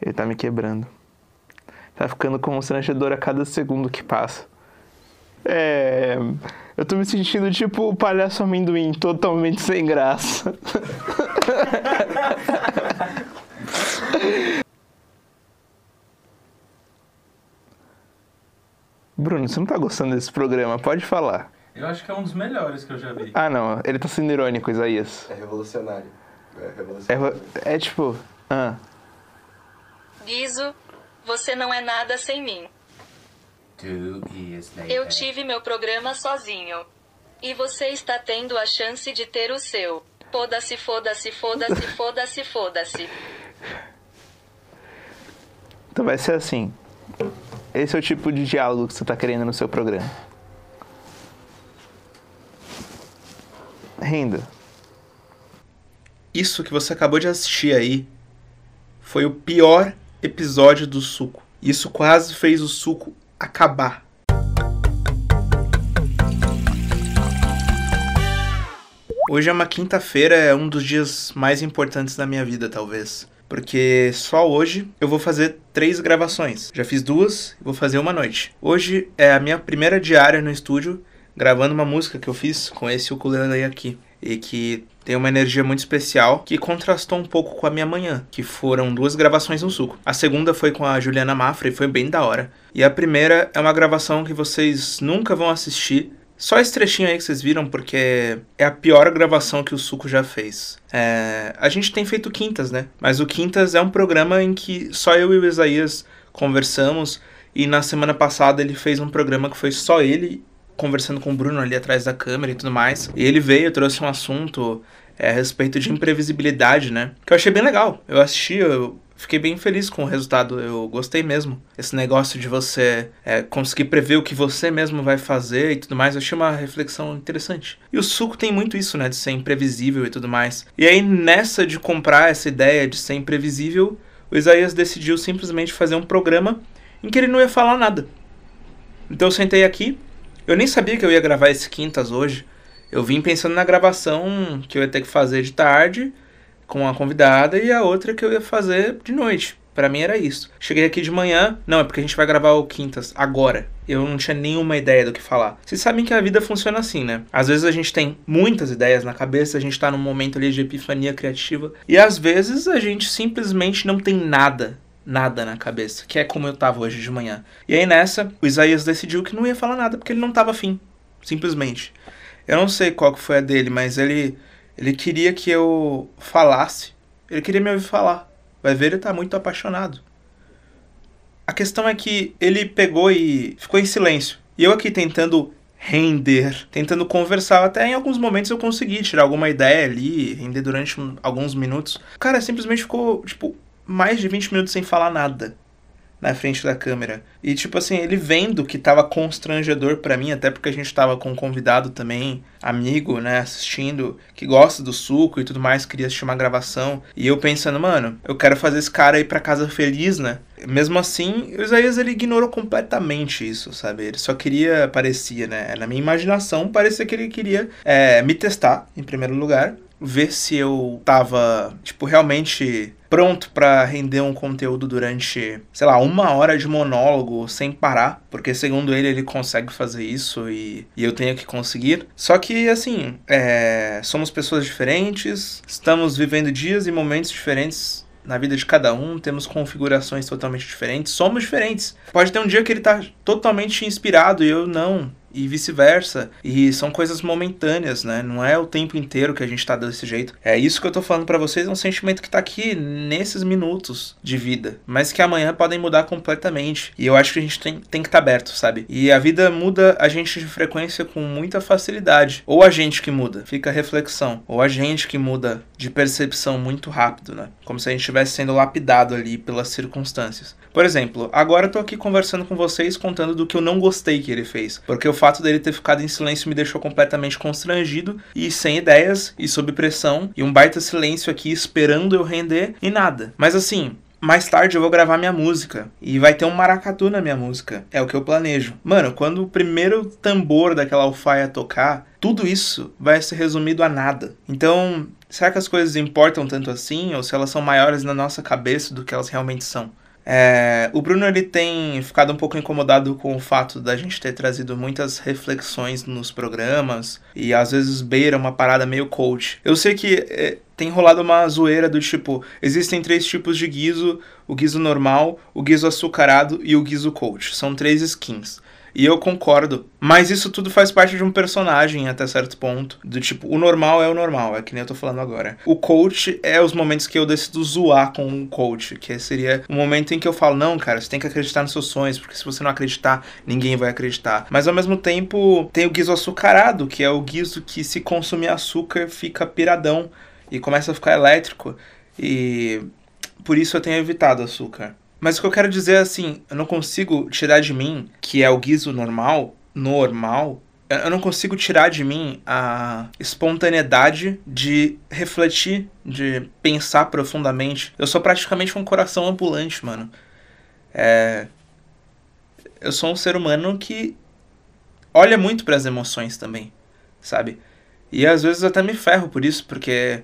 Ele tá me quebrando. Tá ficando constrangedor a cada segundo que passa. É. Eu tô me sentindo tipo o palhaço amendoim, totalmente sem graça. Bruno, você não tá gostando desse programa? Pode falar. Eu acho que é um dos melhores que eu já vi. Ah, não. Ele tá sendo irônico, Isaías. É revolucionário. É, é revolucionário. É, é tipo. Ah guiso, você não é nada sem mim. Eu tive meu programa sozinho. E você está tendo a chance de ter o seu. Foda-se, foda-se, foda-se, foda-se, foda-se. Então vai ser assim. Esse é o tipo de diálogo que você está querendo no seu programa. Renda. Isso que você acabou de assistir aí foi o pior episódio do suco. Isso quase fez o suco acabar. Hoje é uma quinta-feira, é um dos dias mais importantes da minha vida, talvez. Porque só hoje eu vou fazer três gravações. Já fiz duas, vou fazer uma noite. Hoje é a minha primeira diária no estúdio, gravando uma música que eu fiz com esse ukulele aqui e que tem uma energia muito especial que contrastou um pouco com a minha manhã, que foram duas gravações no suco. A segunda foi com a Juliana Mafra e foi bem da hora. E a primeira é uma gravação que vocês nunca vão assistir. Só esse trechinho aí que vocês viram, porque é a pior gravação que o Suco já fez. É... A gente tem feito Quintas, né? Mas o Quintas é um programa em que só eu e o Isaías conversamos. E na semana passada ele fez um programa que foi só ele conversando com o Bruno ali atrás da câmera e tudo mais. E ele veio, trouxe um assunto é, a respeito de imprevisibilidade, né? Que eu achei bem legal. Eu assisti, eu fiquei bem feliz com o resultado. Eu gostei mesmo. Esse negócio de você é, conseguir prever o que você mesmo vai fazer e tudo mais, eu achei uma reflexão interessante. E o suco tem muito isso, né? De ser imprevisível e tudo mais. E aí, nessa de comprar essa ideia de ser imprevisível, o Isaías decidiu simplesmente fazer um programa em que ele não ia falar nada. Então eu sentei aqui, eu nem sabia que eu ia gravar esse quintas hoje. Eu vim pensando na gravação que eu ia ter que fazer de tarde com a convidada e a outra que eu ia fazer de noite. Para mim era isso. Cheguei aqui de manhã, não, é porque a gente vai gravar o quintas agora. Eu não tinha nenhuma ideia do que falar. Vocês sabem que a vida funciona assim, né? Às vezes a gente tem muitas ideias na cabeça, a gente tá num momento ali de epifania criativa, e às vezes a gente simplesmente não tem nada nada na cabeça, que é como eu tava hoje de manhã. E aí nessa, o Isaías decidiu que não ia falar nada porque ele não tava afim, simplesmente. Eu não sei qual que foi a dele, mas ele ele queria que eu falasse. Ele queria me ouvir falar. Vai ver, ele tá muito apaixonado. A questão é que ele pegou e ficou em silêncio. E eu aqui tentando render, tentando conversar. Até em alguns momentos eu consegui tirar alguma ideia ali, render durante um, alguns minutos. O cara simplesmente ficou, tipo, mais de 20 minutos sem falar nada na frente da câmera. E tipo assim, ele vendo que tava constrangedor para mim, até porque a gente tava com um convidado também, amigo, né, assistindo, que gosta do suco e tudo mais, queria assistir uma gravação. E eu pensando, mano, eu quero fazer esse cara ir para casa feliz, né? Mesmo assim, o Isaías ele ignorou completamente isso, sabe? Ele só queria, parecia, né? É, na minha imaginação, parecia que ele queria é, me testar, em primeiro lugar, ver se eu tava, tipo, realmente pronto para render um conteúdo durante, sei lá, uma hora de monólogo sem parar, porque segundo ele ele consegue fazer isso e, e eu tenho que conseguir. Só que assim, é, somos pessoas diferentes, estamos vivendo dias e momentos diferentes na vida de cada um, temos configurações totalmente diferentes, somos diferentes. Pode ter um dia que ele tá totalmente inspirado e eu não e vice-versa. E são coisas momentâneas, né? Não é o tempo inteiro que a gente tá desse jeito. É isso que eu tô falando para vocês, é um sentimento que tá aqui nesses minutos de vida, mas que amanhã podem mudar completamente. E eu acho que a gente tem, tem que estar tá aberto, sabe? E a vida muda a gente de frequência com muita facilidade. Ou a gente que muda, fica a reflexão. Ou a gente que muda de percepção muito rápido, né? Como se a gente estivesse sendo lapidado ali pelas circunstâncias. Por exemplo, agora eu tô aqui conversando com vocês contando do que eu não gostei que ele fez, porque eu falo fato dele ter ficado em silêncio me deixou completamente constrangido e sem ideias e sob pressão e um baita silêncio aqui esperando eu render e nada. Mas assim, mais tarde eu vou gravar minha música e vai ter um maracatu na minha música. É o que eu planejo. Mano, quando o primeiro tambor daquela alfaia tocar, tudo isso vai ser resumido a nada. Então, será que as coisas importam tanto assim ou se elas são maiores na nossa cabeça do que elas realmente são? É, o Bruno ele tem ficado um pouco incomodado com o fato da gente ter trazido muitas reflexões nos programas e às vezes beira uma parada meio coach. Eu sei que é, tem rolado uma zoeira do tipo: existem três tipos de guiso: o guiso normal, o guiso açucarado e o guiso coach. São três skins. E eu concordo. Mas isso tudo faz parte de um personagem até certo ponto. Do tipo, o normal é o normal, é que nem eu tô falando agora. O coach é os momentos que eu decido zoar com o coach, que seria o momento em que eu falo, não, cara, você tem que acreditar nos seus sonhos, porque se você não acreditar, ninguém vai acreditar. Mas ao mesmo tempo, tem o guiso açucarado, que é o guiso que se consumir açúcar fica piradão e começa a ficar elétrico. E por isso eu tenho evitado açúcar. Mas o que eu quero dizer é assim, eu não consigo tirar de mim, que é o guiso normal, normal, eu não consigo tirar de mim a espontaneidade de refletir, de pensar profundamente. Eu sou praticamente um coração ambulante, mano. É... Eu sou um ser humano que olha muito para as emoções também, sabe? E às vezes eu até me ferro por isso, porque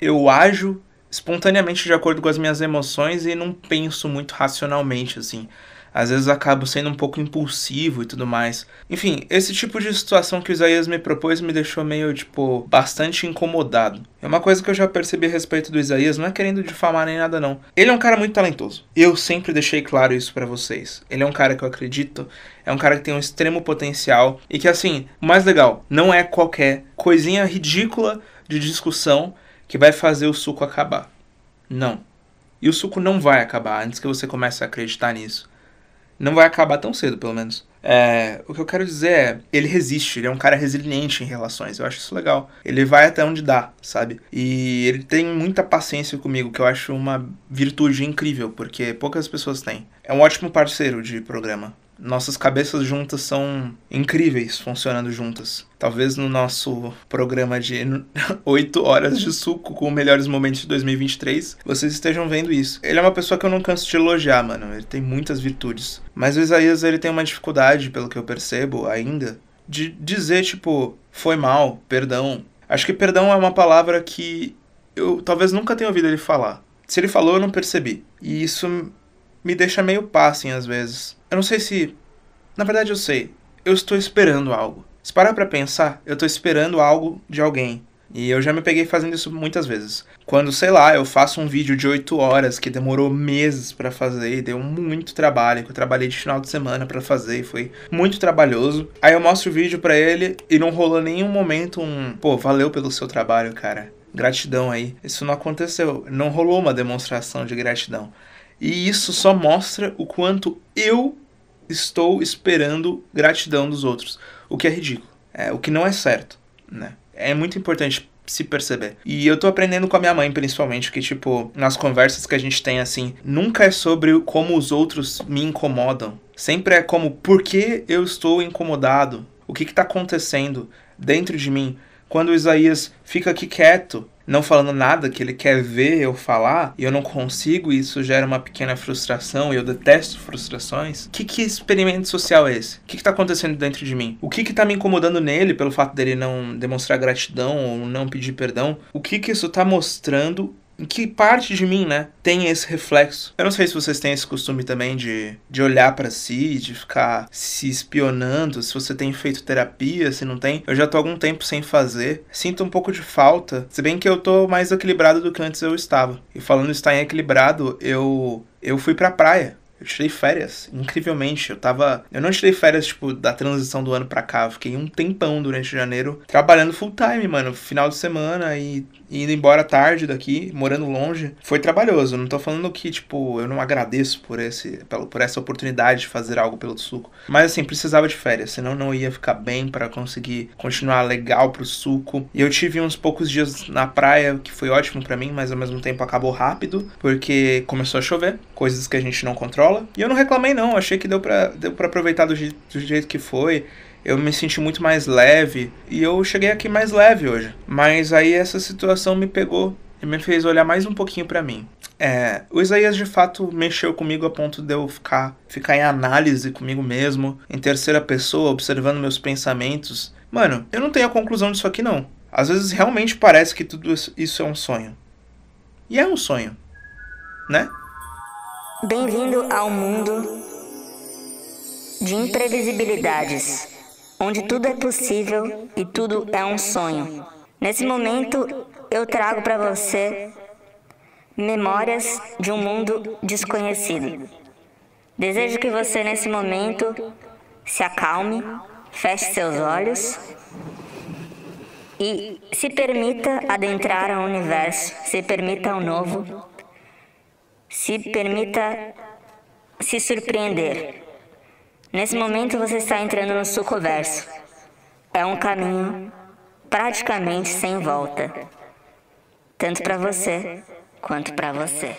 eu ajo espontaneamente de acordo com as minhas emoções e não penso muito racionalmente, assim. Às vezes acabo sendo um pouco impulsivo e tudo mais. Enfim, esse tipo de situação que o Isaías me propôs me deixou meio, tipo, bastante incomodado. É uma coisa que eu já percebi a respeito do Isaías, não é querendo difamar nem nada, não. Ele é um cara muito talentoso. Eu sempre deixei claro isso para vocês. Ele é um cara que eu acredito, é um cara que tem um extremo potencial e que, assim, o mais legal, não é qualquer coisinha ridícula de discussão que vai fazer o suco acabar. Não. E o suco não vai acabar antes que você comece a acreditar nisso. Não vai acabar tão cedo, pelo menos. É, o que eu quero dizer é, ele resiste, ele é um cara resiliente em relações, eu acho isso legal. Ele vai até onde dá, sabe? E ele tem muita paciência comigo, que eu acho uma virtude incrível, porque poucas pessoas têm. É um ótimo parceiro de programa nossas cabeças juntas são incríveis funcionando juntas. Talvez no nosso programa de 8 horas de suco com melhores momentos de 2023, vocês estejam vendo isso. Ele é uma pessoa que eu não canso de elogiar, mano. Ele tem muitas virtudes. Mas o Isaías, ele tem uma dificuldade, pelo que eu percebo ainda, de dizer, tipo, foi mal, perdão. Acho que perdão é uma palavra que eu talvez nunca tenha ouvido ele falar. Se ele falou, eu não percebi. E isso me deixa meio passem às vezes. Eu não sei se. Na verdade eu sei. Eu estou esperando algo. Se parar pra pensar, eu estou esperando algo de alguém. E eu já me peguei fazendo isso muitas vezes. Quando, sei lá, eu faço um vídeo de 8 horas que demorou meses para fazer e deu muito trabalho, que eu trabalhei de final de semana para fazer e foi muito trabalhoso. Aí eu mostro o vídeo para ele e não rolou nenhum momento um, pô, valeu pelo seu trabalho, cara. Gratidão aí. Isso não aconteceu, não rolou uma demonstração de gratidão. E isso só mostra o quanto eu estou esperando gratidão dos outros, o que é ridículo, é, o que não é certo, né? É muito importante se perceber. E eu tô aprendendo com a minha mãe, principalmente, que, tipo, nas conversas que a gente tem, assim, nunca é sobre como os outros me incomodam. Sempre é como por que eu estou incomodado, o que que tá acontecendo dentro de mim. Quando Isaías fica aqui quieto, não falando nada que ele quer ver eu falar, e eu não consigo, e isso gera uma pequena frustração, e eu detesto frustrações. Que que experimento social é esse? O que que tá acontecendo dentro de mim? O que que tá me incomodando nele pelo fato dele não demonstrar gratidão ou não pedir perdão? O que que isso está mostrando em que parte de mim, né, tem esse reflexo. Eu não sei se vocês têm esse costume também de, de olhar para si, de ficar se espionando, se você tem feito terapia, se não tem. Eu já tô algum tempo sem fazer. Sinto um pouco de falta, se bem que eu tô mais equilibrado do que antes eu estava. E falando em estar em equilibrado, eu eu fui pra praia eu tirei férias, incrivelmente. Eu tava. Eu não tirei férias, tipo, da transição do ano pra cá. Eu fiquei um tempão durante janeiro trabalhando full time, mano. Final de semana e indo embora tarde daqui, morando longe. Foi trabalhoso. Não tô falando que, tipo, eu não agradeço por, esse, por essa oportunidade de fazer algo pelo suco. Mas, assim, precisava de férias, senão não ia ficar bem para conseguir continuar legal pro suco. E eu tive uns poucos dias na praia, que foi ótimo para mim, mas ao mesmo tempo acabou rápido, porque começou a chover, coisas que a gente não controla Corolla. E eu não reclamei, não. Achei que deu pra, deu pra aproveitar do, je, do jeito que foi. Eu me senti muito mais leve. E eu cheguei aqui mais leve hoje. Mas aí essa situação me pegou e me fez olhar mais um pouquinho para mim. É, o Isaías de fato mexeu comigo a ponto de eu ficar, ficar em análise comigo mesmo, em terceira pessoa, observando meus pensamentos. Mano, eu não tenho a conclusão disso aqui não. Às vezes realmente parece que tudo isso é um sonho. E é um sonho, né? Bem-vindo ao mundo de imprevisibilidades, onde tudo é possível e tudo é um sonho. Nesse momento, eu trago para você memórias de um mundo desconhecido. Desejo que você, nesse momento, se acalme, feche seus olhos e se permita adentrar ao universo, se permita ao novo se permita se surpreender. Nesse momento você está entrando no sucoverso. É um caminho praticamente sem volta, tanto para você quanto para você.